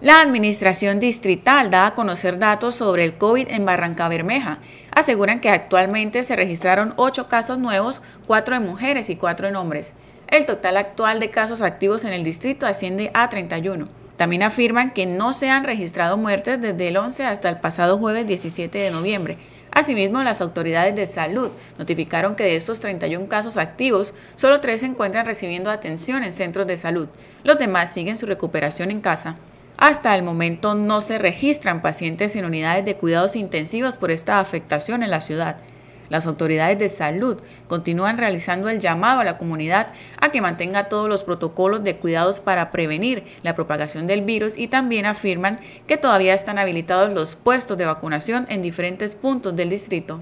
La Administración Distrital da a conocer datos sobre el COVID en Barranca Bermeja. Aseguran que actualmente se registraron ocho casos nuevos, cuatro en mujeres y cuatro en hombres. El total actual de casos activos en el distrito asciende a 31. También afirman que no se han registrado muertes desde el 11 hasta el pasado jueves 17 de noviembre. Asimismo, las autoridades de salud notificaron que de estos 31 casos activos, solo tres se encuentran recibiendo atención en centros de salud. Los demás siguen su recuperación en casa. Hasta el momento no se registran pacientes en unidades de cuidados intensivos por esta afectación en la ciudad. Las autoridades de salud continúan realizando el llamado a la comunidad a que mantenga todos los protocolos de cuidados para prevenir la propagación del virus y también afirman que todavía están habilitados los puestos de vacunación en diferentes puntos del distrito.